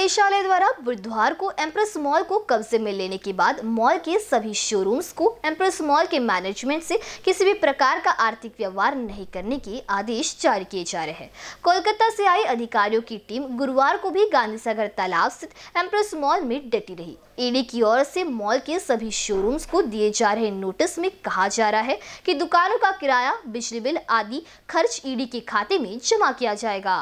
निदेशालय द्वारा बुधवार को एम्प्रेस मॉल को कब्जे में लेने के बाद मॉल के सभी शोरूम्स को एम्प्रेस मॉल के मैनेजमेंट से किसी भी प्रकार का आर्थिक व्यवहार नहीं करने के आदेश जारी किए जा रहे हैं कोलकाता से आई अधिकारियों की टीम गुरुवार को भी गांधी सागर तालाब स्थित एम्प्रेस मॉल में डटी रही ईडी e की ओर से मॉल के सभी शोरूम्स को दिए जा रहे नोटिस में कहा जा रहा है कि दुकानों का किराया बिजली बिल आदि खर्च ईडी e के खाते में जमा किया जाएगा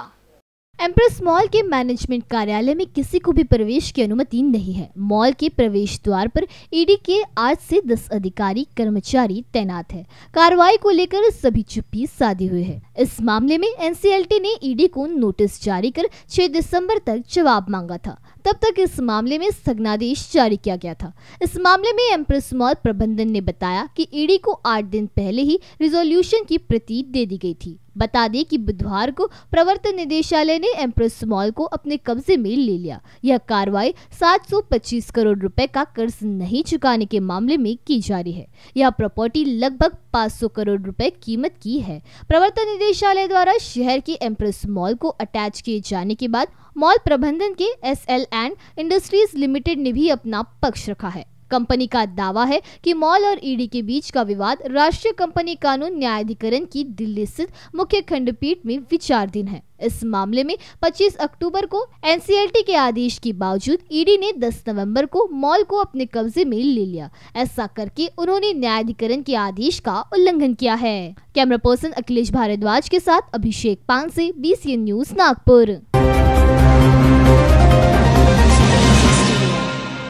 एम्प्रेस मॉल के मैनेजमेंट कार्यालय में किसी को भी प्रवेश की अनुमति नहीं है मॉल के प्रवेश द्वार पर ईडी e के आठ से दस अधिकारी कर्मचारी तैनात है कार्रवाई को लेकर सभी चुप्पी साधी हुई है इस मामले में एनसीएलटी ने ईडी e को नोटिस जारी कर 6 दिसंबर तक जवाब मांगा था तब तक इस मामले में स्थगनादेश जारी किया गया था इस मामले में एम्प्रेस मॉल प्रबंधन ने बताया की ईडी e को आठ दिन पहले ही रिजोल्यूशन की प्रति दे दी गई थी बता दें कि बुधवार को प्रवर्तन निदेशालय ने एम्प्रेस मॉल को अपने कब्जे में ले लिया यह कार्रवाई 725 करोड़ रुपए का कर्ज नहीं चुकाने के मामले में की जा रही है यह प्रॉपर्टी लगभग 500 करोड़ रुपए कीमत की है प्रवर्तन निदेशालय द्वारा शहर के एम्प्रेस मॉल को अटैच किए जाने के बाद मॉल प्रबंधन के S L and Industries Limited ने भी अपना पक्ष रखा है कंपनी का दावा है कि मॉल और ईडी के बीच का विवाद राष्ट्रीय कंपनी कानून न्यायाधिकरण की दिल्ली स्थित मुख्य खंडपीठ में विचाराधीन है इस मामले में 25 अक्टूबर को एनसीएलटी के आदेश के बावजूद ईडी ने 10 नवंबर को मॉल को अपने कब्जे में ले लिया ऐसा करके उन्होंने न्यायाधिकरण के आदेश का उल्लंघन किया है कैमरा पर्सन अखिलेश भारद्वाज के साथ अभिषेक पान से बीसीएन न्यूज नागपुर